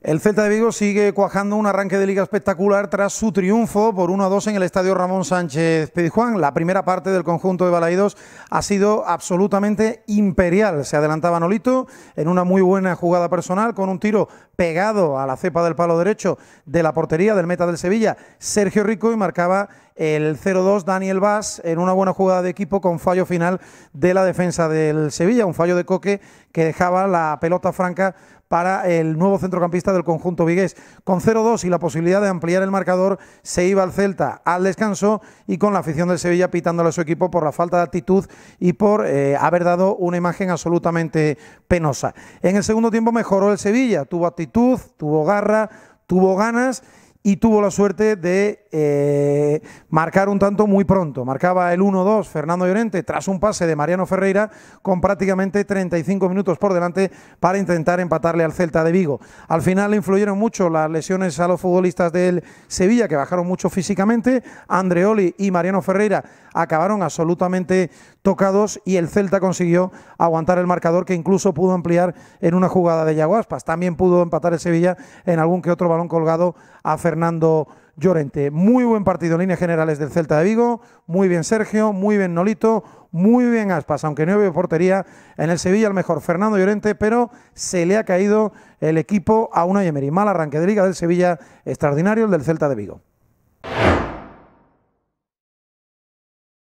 El Celta de Vigo sigue cuajando un arranque de liga espectacular tras su triunfo por 1 a 2 en el estadio Ramón Sánchez Pizjuán. La primera parte del conjunto de Balaidos ha sido absolutamente imperial. Se adelantaba Nolito en una muy buena jugada personal con un tiro pegado a la cepa del palo derecho de la portería del meta del Sevilla, Sergio Rico, y marcaba el 0-2 Daniel Vaz en una buena jugada de equipo con fallo final de la defensa del Sevilla, un fallo de Coque que dejaba la pelota franca para el nuevo centrocampista del conjunto vigués. Con 0-2 y la posibilidad de ampliar el marcador, se iba al Celta al descanso y con la afición del Sevilla pitándole a su equipo por la falta de actitud y por eh, haber dado una imagen absolutamente penosa. En el segundo tiempo mejoró el Sevilla, tuvo actitud, tuvo garra, tuvo ganas y tuvo la suerte de eh, marcar un tanto muy pronto. Marcaba el 1-2 Fernando Llorente tras un pase de Mariano Ferreira con prácticamente 35 minutos por delante para intentar empatarle al Celta de Vigo. Al final le influyeron mucho las lesiones a los futbolistas del Sevilla que bajaron mucho físicamente. Andreoli y Mariano Ferreira acabaron absolutamente tocados y el Celta consiguió aguantar el marcador que incluso pudo ampliar en una jugada de Yaguaspas. También pudo empatar el Sevilla en algún que otro balón colgado a Fernando Fernando Llorente. Muy buen partido en líneas generales del Celta de Vigo. Muy bien Sergio, muy bien Nolito, muy bien Aspas, aunque no veo portería. En el Sevilla el mejor Fernando Llorente, pero se le ha caído el equipo a una Yemery. Mal arranque de liga del Sevilla, extraordinario el del Celta de Vigo.